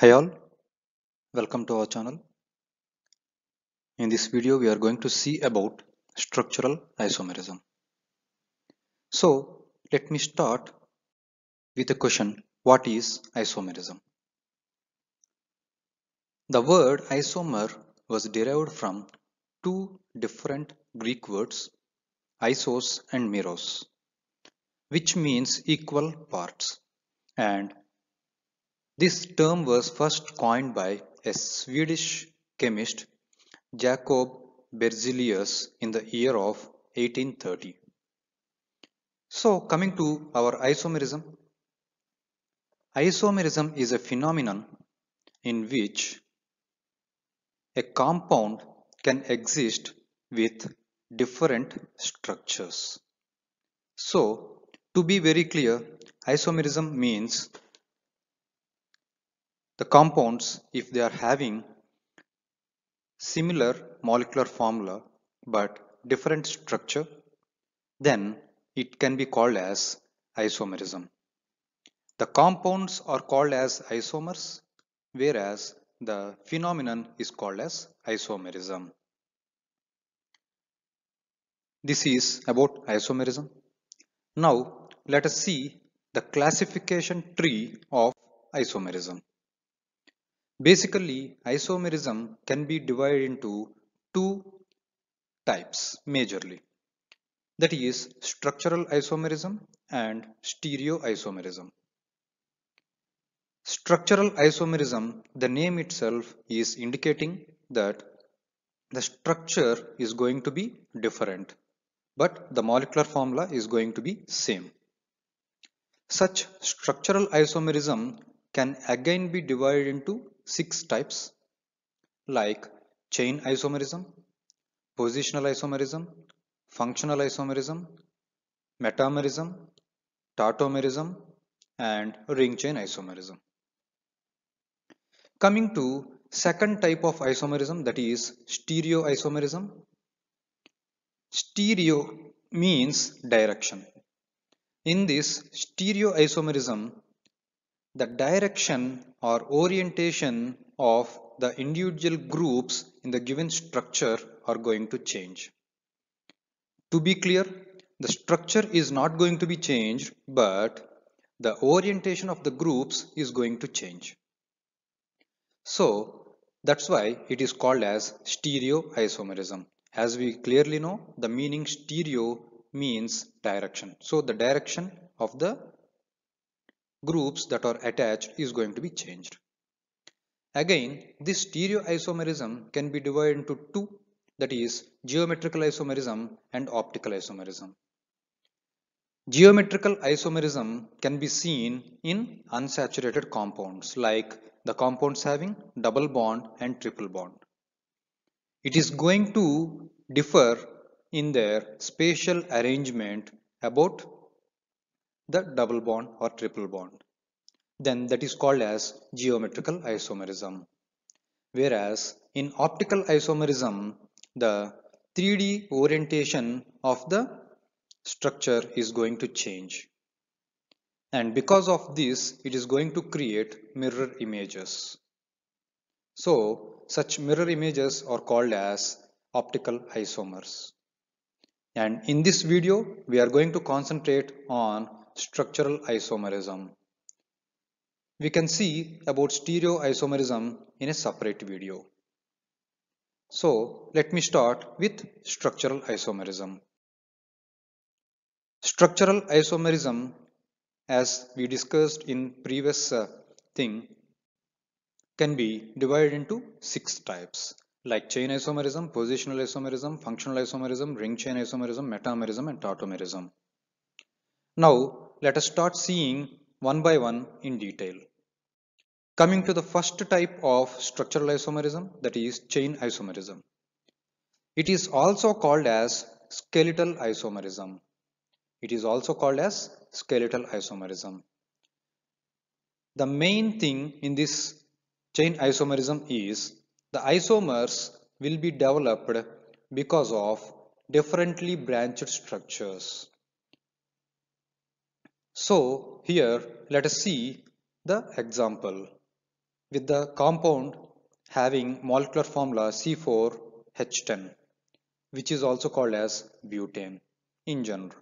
Hi all, welcome to our channel. In this video we are going to see about structural isomerism. So let me start with the question what is isomerism? The word isomer was derived from two different Greek words isos and meros which means equal parts and this term was first coined by a Swedish chemist, Jacob Berzelius, in the year of 1830. So coming to our isomerism. Isomerism is a phenomenon in which a compound can exist with different structures. So to be very clear, isomerism means the compounds, if they are having similar molecular formula but different structure, then it can be called as isomerism. The compounds are called as isomers, whereas the phenomenon is called as isomerism. This is about isomerism. Now let us see the classification tree of isomerism. Basically, isomerism can be divided into two types majorly. That is structural isomerism and stereoisomerism. Structural isomerism, the name itself is indicating that the structure is going to be different, but the molecular formula is going to be same. Such structural isomerism can again be divided into six types like chain isomerism, positional isomerism, functional isomerism, metamerism, tautomerism and ring chain isomerism. Coming to second type of isomerism that is stereoisomerism. Stereo means direction. In this stereoisomerism, the direction or orientation of the individual groups in the given structure are going to change. To be clear, the structure is not going to be changed, but the orientation of the groups is going to change. So that's why it is called as stereoisomerism. As we clearly know, the meaning stereo means direction. So the direction of the groups that are attached is going to be changed. Again, this stereoisomerism can be divided into two that is geometrical isomerism and optical isomerism. Geometrical isomerism can be seen in unsaturated compounds like the compounds having double bond and triple bond. It is going to differ in their spatial arrangement about the double bond or triple bond. Then that is called as geometrical isomerism. Whereas in optical isomerism, the 3D orientation of the structure is going to change. And because of this, it is going to create mirror images. So such mirror images are called as optical isomers. And in this video, we are going to concentrate on structural isomerism. We can see about stereoisomerism in a separate video. So let me start with structural isomerism. Structural isomerism as we discussed in previous uh, thing can be divided into six types like chain isomerism, positional isomerism, functional isomerism, ring chain isomerism, metamerism and tautomerism. Now let us start seeing one by one in detail. Coming to the first type of structural isomerism, that is chain isomerism. It is also called as skeletal isomerism. It is also called as skeletal isomerism. The main thing in this chain isomerism is the isomers will be developed because of differently branched structures. So here let us see the example with the compound having molecular formula C4H10 which is also called as butane in general.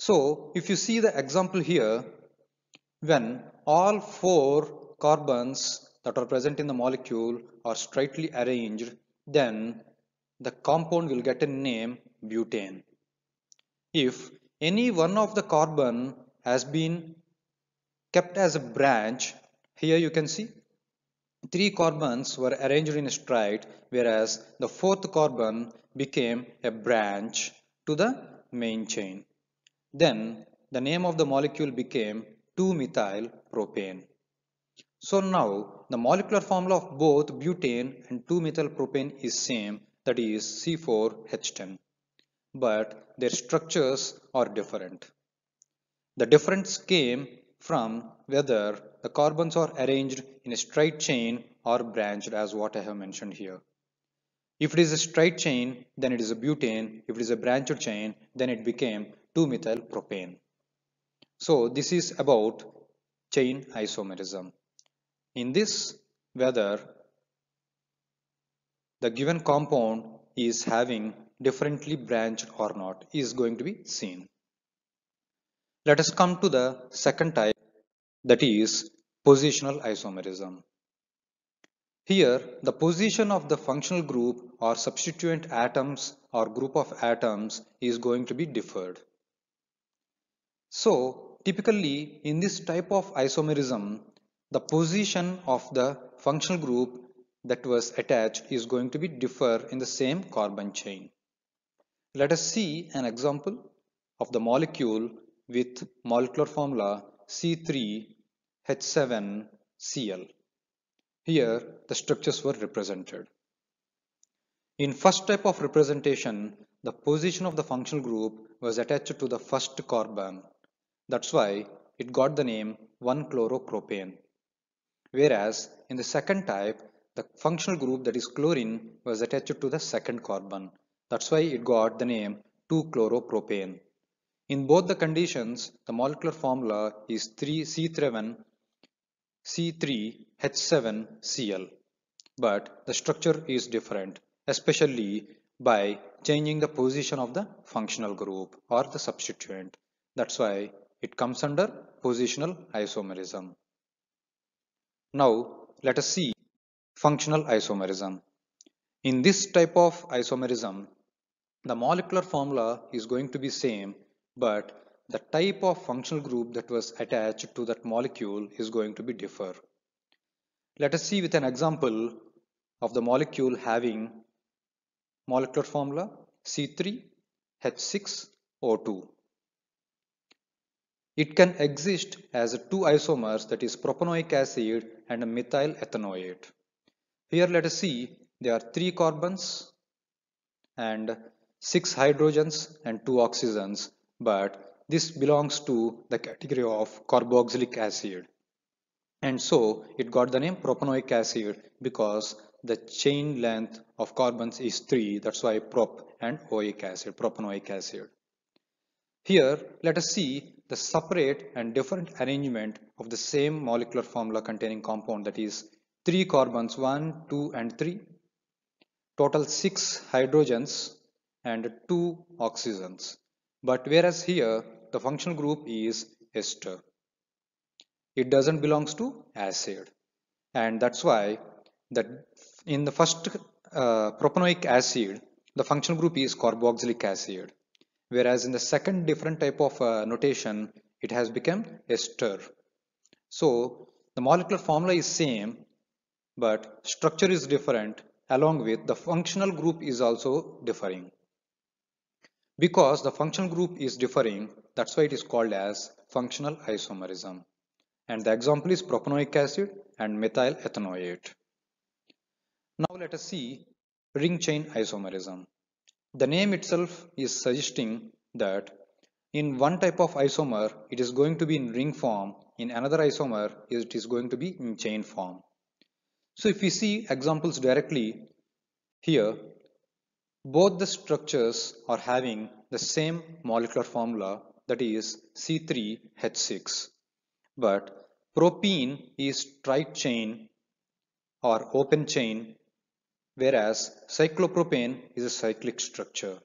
So if you see the example here when all four carbons that are present in the molecule are straightly arranged then the compound will get a name butane. If any one of the carbon has been kept as a branch. Here you can see three carbons were arranged in a stride whereas the fourth carbon became a branch to the main chain. Then the name of the molecule became 2-methyl propane. So now the molecular formula of both butane and 2-methyl propane is same that is C4H10 but their structures are different. The difference came from whether the carbons are arranged in a straight chain or branched as what I have mentioned here. If it is a straight chain, then it is a butane. If it is a branched chain, then it became 2-methyl propane. So this is about chain isomerism. In this, whether the given compound is having differently branched or not is going to be seen. Let us come to the second type that is positional isomerism. Here the position of the functional group or substituent atoms or group of atoms is going to be differed. So typically in this type of isomerism the position of the functional group that was attached is going to be differ in the same carbon chain. Let us see an example of the molecule with molecular formula C3H7Cl. Here the structures were represented. In first type of representation, the position of the functional group was attached to the first carbon. That's why it got the name one chloropropane Whereas in the second type, the functional group that is chlorine was attached to the second carbon. That's why it got the name 2 chloropropane in both the conditions, the molecular formula is 3C7, C3H7Cl, but the structure is different, especially by changing the position of the functional group or the substituent. That's why it comes under positional isomerism. Now let us see functional isomerism. In this type of isomerism, the molecular formula is going to be same but the type of functional group that was attached to that molecule is going to be differ. Let us see with an example of the molecule having molecular formula C3H6O2. It can exist as two isomers that is propanoic acid and methyl ethanoate. Here let us see there are three carbons and six hydrogens and two oxygens but this belongs to the category of carboxylic acid and so it got the name propanoic acid because the chain length of carbons is 3 that's why prop and oic acid propanoic acid here let us see the separate and different arrangement of the same molecular formula containing compound that is 3 carbons 1 2 and 3 total 6 hydrogens and 2 oxygens but whereas here the functional group is ester. It doesn't belongs to acid. And that's why that in the first uh, propanoic acid, the functional group is carboxylic acid. Whereas in the second different type of uh, notation, it has become ester. So the molecular formula is same, but structure is different along with the functional group is also differing. Because the functional group is differing, that's why it is called as functional isomerism. And the example is propanoic acid and methyl ethanoate. Now let us see ring chain isomerism. The name itself is suggesting that in one type of isomer, it is going to be in ring form. In another isomer, it is going to be in chain form. So if we see examples directly here, both the structures are having the same molecular formula that is C3H6. But propene is straight chain or open chain whereas cyclopropane is a cyclic structure.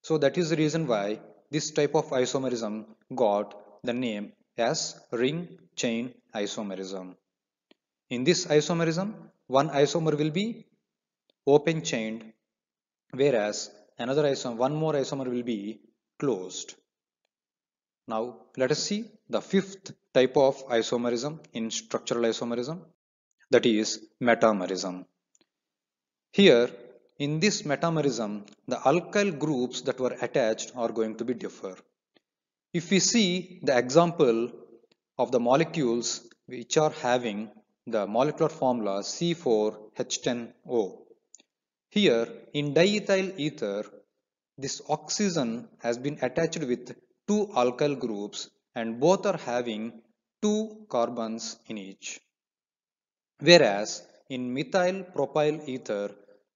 So that is the reason why this type of isomerism got the name as ring chain isomerism. In this isomerism, one isomer will be open chained whereas another isomer, one more isomer will be closed. Now let us see the fifth type of isomerism in structural isomerism that is metamerism. Here in this metamerism the alkyl groups that were attached are going to be differ. If we see the example of the molecules which are having the molecular formula C4H10O here in diethyl ether, this oxygen has been attached with two alkyl groups and both are having two carbons in each. Whereas in methyl propyl ether,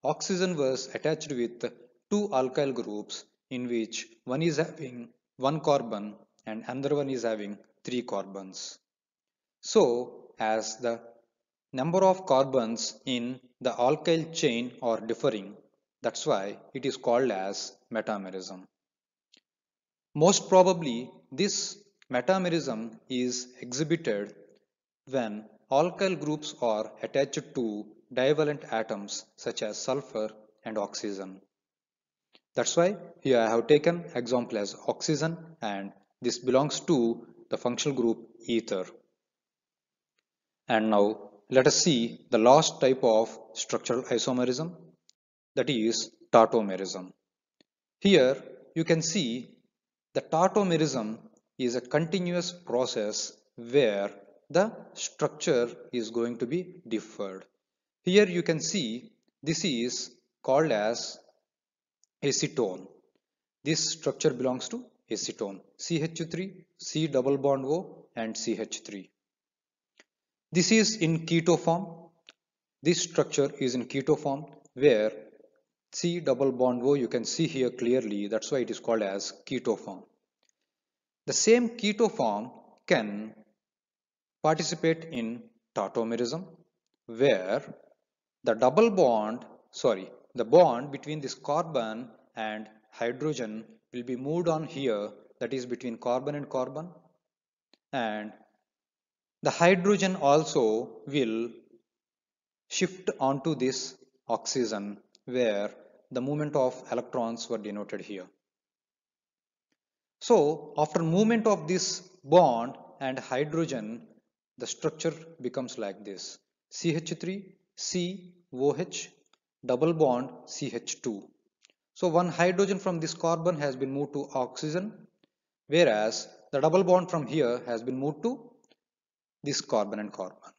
oxygen was attached with two alkyl groups in which one is having one carbon and another one is having three carbons. So as the number of carbons in the alkyl chain are differing. That's why it is called as metamerism. Most probably this metamerism is exhibited when alkyl groups are attached to divalent atoms such as sulfur and oxygen. That's why here I have taken example as oxygen and this belongs to the functional group ether. And now let us see the last type of structural isomerism that is tautomerism. Here you can see the tautomerism is a continuous process where the structure is going to be differed. Here you can see this is called as acetone. This structure belongs to acetone CH3, C double bond O and CH3. This is in keto form. This structure is in keto form where C double bond O you can see here clearly that's why it is called as keto form. The same keto form can participate in tautomerism where the double bond sorry the bond between this carbon and hydrogen will be moved on here that is between carbon and carbon and the hydrogen also will shift onto this oxygen where the movement of electrons were denoted here. So after movement of this bond and hydrogen, the structure becomes like this. CH3, C, OH, double bond, CH2. So one hydrogen from this carbon has been moved to oxygen, whereas the double bond from here has been moved to this carbon and carbon.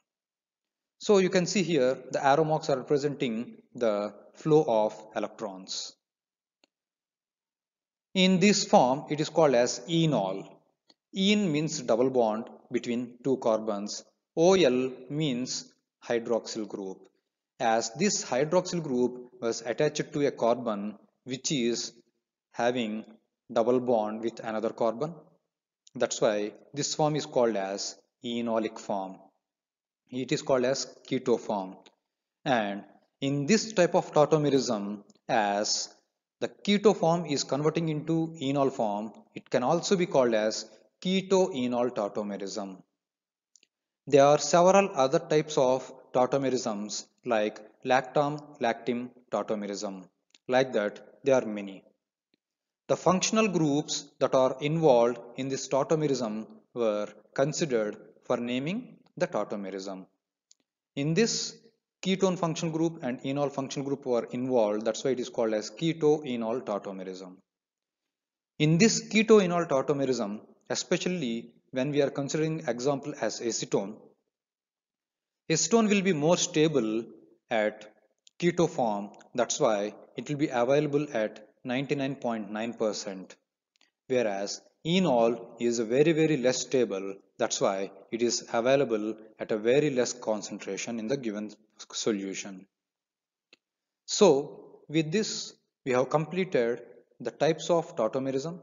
So you can see here the arrow marks are representing the flow of electrons. In this form, it is called as enol. En means double bond between two carbons. OL means hydroxyl group. As this hydroxyl group was attached to a carbon which is having double bond with another carbon. That's why this form is called as enolic form. It is called as keto form, And in this type of tautomerism, as the keto form is converting into enol form, it can also be called as keto enol tautomerism. There are several other types of tautomerisms like lactam, lactim tautomerism. Like that, there are many. The functional groups that are involved in this tautomerism were considered for naming the tautomerism. In this, ketone function group and enol function group were involved, that's why it is called as keto-enol tautomerism. In this keto-enol tautomerism, especially when we are considering example as acetone, acetone will be more stable at keto form, that's why it will be available at 99.9%, .9 whereas enol is very very less stable that's why it is available at a very less concentration in the given solution. So with this, we have completed the types of tautomerism.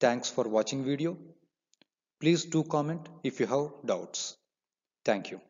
Thanks for watching video. Please do comment if you have doubts. Thank you.